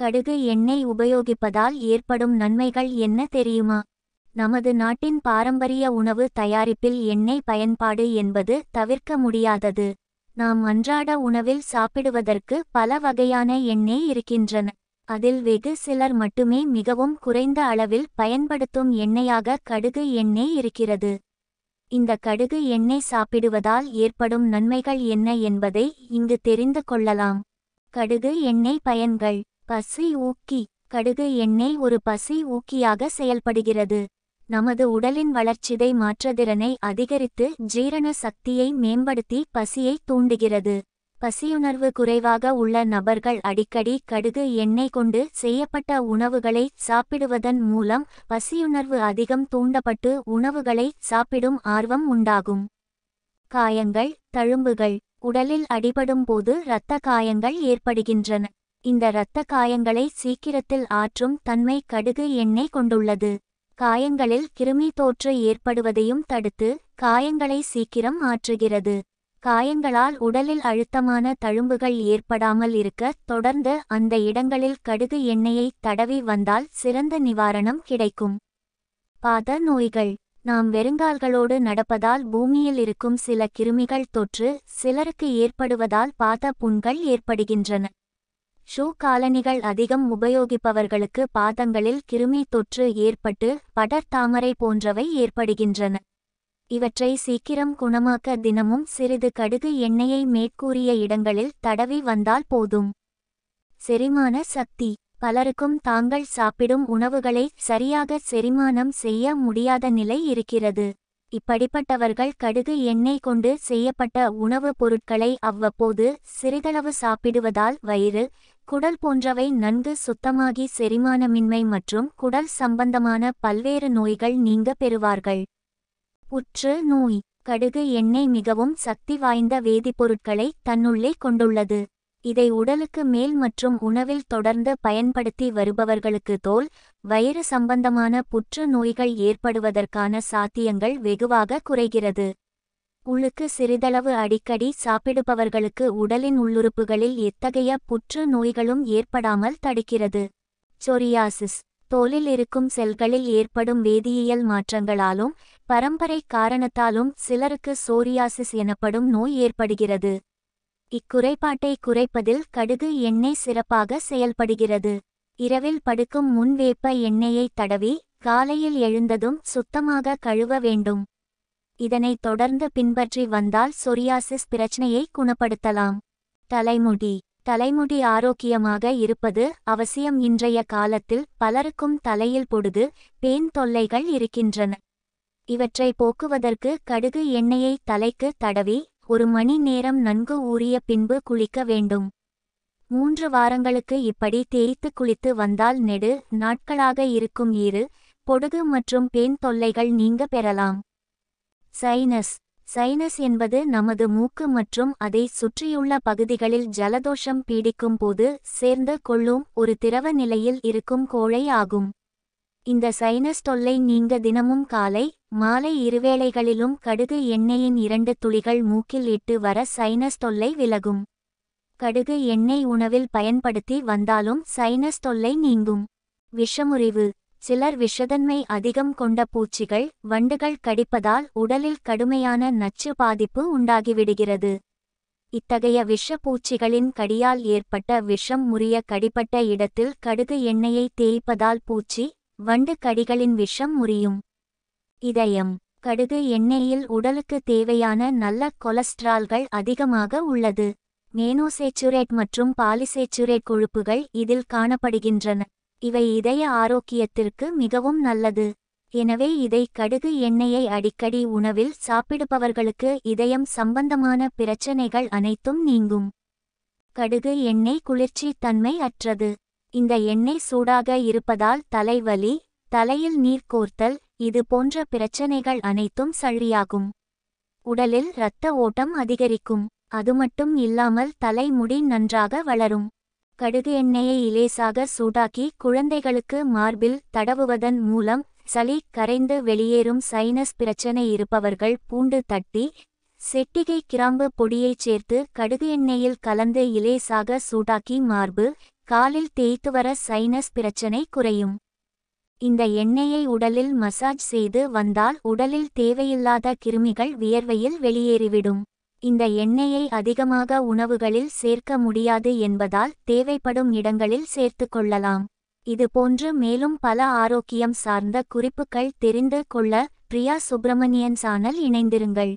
கடுகு எண்ணெய் உபயோகிப்பதால் ஏற்படும் நன்மைகள் என்ன தெரியுமா நமது நாட்டின் பாரம்பரிய உணவு தயாரிப்பில் எண்ணெய் பயன்பாடு என்பது தவிர்க்க முடியாதது நாம் அன்றாட உணவில் சாப்பிடுவதற்கு பல வகையான எண்ணெய் இருக்கின்றன அதில் வெகு சிலர் மட்டுமே மிகவும் குறைந்த அளவில் பயன்படுத்தும் எண்ணெயாக கடுகு எண்ணெய் இருக்கிறது இந்த கடுகு எண்ணெய் சாப்பிடுவதால் ஏற்படும் நன்மைகள் என்ன என்பதை இங்கு தெரிந்து கொள்ளலாம் கடுகு எண்ணெய் பயன்கள் பசி ஊக்கி கடுகு எண்ணெய் ஒரு பசி ஊக்கியாக செயல்படுகிறது நமது உடலின் வளர்ச்சிதை மாற்றதிறனை அதிகரித்து ஜீரண சக்தியை மேம்படுத்தி பசியை தூண்டுகிறது பசியுணர்வு குறைவாக உள்ள நபர்கள் அடிக்கடி கடுகு எண்ணெய் கொண்டு செய்யப்பட்ட உணவுகளை சாப்பிடுவதன் மூலம் பசியுணர்வு அதிகம் தூண்டப்பட்டு உணவுகளை சாப்பிடும் ஆர்வம் உண்டாகும் காயங்கள் தழும்புகள் உடலில் அடிபடும் போது இரத்த காயங்கள் ஏற்படுகின்றன இந்த இரத்த காயங்களை சீக்கிரத்தில் ஆற்றும் தன்மை கடுகு எண்ணெய் கொண்டுள்ளது காயங்களில் கிருமி தோற்று ஏற்படுவதையும் தடுத்து காயங்களை சீக்கிரம் ஆற்றுகிறது காயங்களால் உடலில் அழுத்தமான தழும்புகள் ஏற்படாமல் இருக்க தொடர்ந்து அந்த இடங்களில் கடுகு எண்ணெயை தடவி வந்தால் சிறந்த நிவாரணம் கிடைக்கும் பாத நோய்கள் நாம் வெறுங்கால்களோடு நடப்பதால் பூமியில் இருக்கும் சில கிருமிகள் தொற்று சிலருக்கு ஏற்படுவதால் பாத புண்கள் ஏற்படுகின்றன ஷூ காலணிகள் அதிகம் உபயோகிப்பவர்களுக்கு பாதங்களில் கிருமி தொற்று ஏற்பட்டு படர்தாமரை போன்றவை ஏற்படுகின்றன இவற்றை சீக்கிரம் குணமாக்க தினமும் சிறிது கடுகு எண்ணெயை மேற்கூறிய இடங்களில் தடவி வந்தால் போதும் செரிமான சக்தி பலருக்கும் தாங்கள் சாப்பிடும் உணவுகளை சரியாக செரிமானம் செய்ய முடியாத நிலை இருக்கிறது இப்படிப்பட்டவர்கள் கடுகு எண்ணெய் கொண்டு செய்யப்பட்ட உணவுப் பொருட்களை அவ்வப்போது சிறிதளவு சாப்பிடுவதால் வயிறு குடல் போன்றவை நன்கு சுத்தமாகி செரிமானமின்மை மற்றும் குடல் சம்பந்தமான பல்வேறு நோய்கள் நீங்க பெறுவார்கள் உற்று நோய் கடுகு எண்ணெய் மிகவும் சக்தி வாய்ந்த வேதிப்பொருட்களை தன்னுள்ளே கொண்டுள்ளது இதை உடலுக்கு மேல் மற்றும் உணவில் தொடர்ந்து பயன்படுத்தி வருபவர்களுக்கு தோல் வயிறு சம்பந்தமான புற்று நோய்கள் ஏற்படுவதற்கான சாத்தியங்கள் வெகுவாக குறைகிறது உழுக்கு சிறிதளவு அடிக்கடி சாப்பிடுபவர்களுக்கு உடலின் உள்ளுறுப்புகளில் எத்தகைய புற்று நோய்களும் ஏற்படாமல் தடுக்கிறது சொரியாசிஸ் தோலில் இருக்கும் செல்களில் ஏற்படும் வேதியியல் மாற்றங்களாலும் பரம்பரை காரணத்தாலும் சிலருக்கு சோரியாசிஸ் எனப்படும் நோய் ஏற்படுகிறது இக்குறைபாட்டை குறைப்பதில் கடுகு எண்ணெய் சிறப்பாக செயல்படுகிறது இரவில் படுக்கும் முன் வேப்ப எண்ணெயை தடவி காலையில் எழுந்ததும் சுத்தமாக கழுவ வேண்டும் இதனை தொடர்ந்து பின்பற்றி வந்தால் சொரியாசிஸ் பிரச்சனையை குணப்படுத்தலாம் தலைமுடி தலைமுடி ஆரோக்கியமாக இருப்பது அவசியம் இன்றைய காலத்தில் பலருக்கும் தலையில் பொடுது பேன் தொல்லைகள் இருக்கின்றன இவற்றை போக்குவதற்கு கடுகு எண்ணெயை தலைக்கு தடவி ஒரு மணி நேரம் நன்கு ஊறிய பின்பு குளிக்க வேண்டும் மூன்று வாரங்களுக்கு இப்படி தேய்த்து குளித்து வந்தால் நெடு நாட்களாக இருக்கும் ஈறு பொடுகு மற்றும் பேன் தொல்லைகள் நீங்க பெறலாம் சைனஸ் சைனஸ் என்பது நமது மூக்கு மற்றும் அதை சுற்றியுள்ள பகுதிகளில் ஜலதோஷம் பீடிக்கும் போது சேர்ந்த கொள்ளும் ஒரு திரவ நிலையில் இருக்கும் கோழை ஆகும் இந்த சைனஸ் தொல்லை நீங்க தினமும் காலை மாலை இருவேளைகளிலும் கடுகு எண்ணெயின் இரண்டு துளிகள் மூக்கில் இட்டு வர சைனஸ் தொல்லை விலகும் கடுகு எண்ணெய் உணவில் பயன்படுத்தி வந்தாலும் சைனஸ் தொல்லை நீங்கும் விஷமுறிவு சிலர் விஷதன்மை அதிகம் கொண்ட பூச்சிகள் வண்டுகள் கடிப்பதால் உடலில் கடுமையான நச்சு பாதிப்பு உண்டாகிவிடுகிறது இத்தகைய விஷ பூச்சிகளின் கடியால் ஏற்பட்ட விஷம் முறிய கடிப்பட்ட இடத்தில் கடுகு எண்ணெயை தேய்ப்பதால் பூச்சி வண்டு கடிகளின் விஷம் முறியும் இதயம் கடுகு எண்ணெயில் உடலுக்கு தேவையான நல்ல கொலஸ்ட்ரால்கள் அதிகமாக உள்ளது மேனோசேச்சுரேட் மற்றும் பாலிசேச்சுரேட் கொழுப்புகள் இதில் காணப்படுகின்றன இவை இதய ஆரோக்கியத்திற்கு மிகவும் நல்லது எனவே இதை கடுகு எண்ணெயை அடிக்கடி உணவில் சாப்பிடுபவர்களுக்கு இதயம் சம்பந்தமான பிரச்சனைகள் அனைத்தும் நீங்கும் கடுகு எண்ணெய் குளிர்ச்சி தன்மை அற்றது இந்த எண்ணெய் சூடாக இருப்பதால் தலைவலி தலையில் நீர் கோர்த்தல் இது போன்ற பிரச்சனைகள் அனைத்தும் சழியாகும் உடலில் இரத்த ஓட்டம் அதிகரிக்கும் அது மட்டும் இல்லாமல் தலைமுடி நன்றாக வளரும் கடுகு எண்ணெயை இலேசாக சூடாக்கி குழந்தைகளுக்கு மார்பில் தடவுவதன் மூலம் சளி கரைந்து வெளியேறும் சைனஸ் பிரச்சனை இருப்பவர்கள் பூண்டு தட்டி செட்டிகை கிராம்பு பொடியைச் சேர்த்து கடுகு எண்ணெயில் கலந்து இலேசாக சூடாக்கி மார்பு காலில் தேய்த்து வர சைனஸ் பிரச்சனை குறையும் இந்த எண்ணெயை உடலில் மசாஜ் செய்து வந்தால் உடலில் தேவையில்லாத கிருமிகள் வியர்வையில் வெளியேறிவிடும் இந்த எண்ணெயை அதிகமாக உணவுகளில் சேர்க்க முடியாது என்பதால் தேவைப்படும் இடங்களில் சேர்த்து கொள்ளலாம் இதுபோன்று மேலும் பல ஆரோக்கியம் சார்ந்த குறிப்புகள் தெரிந்து கொள்ள பிரியா சுப்பிரமணியன் சானல் இணைந்திருங்கள்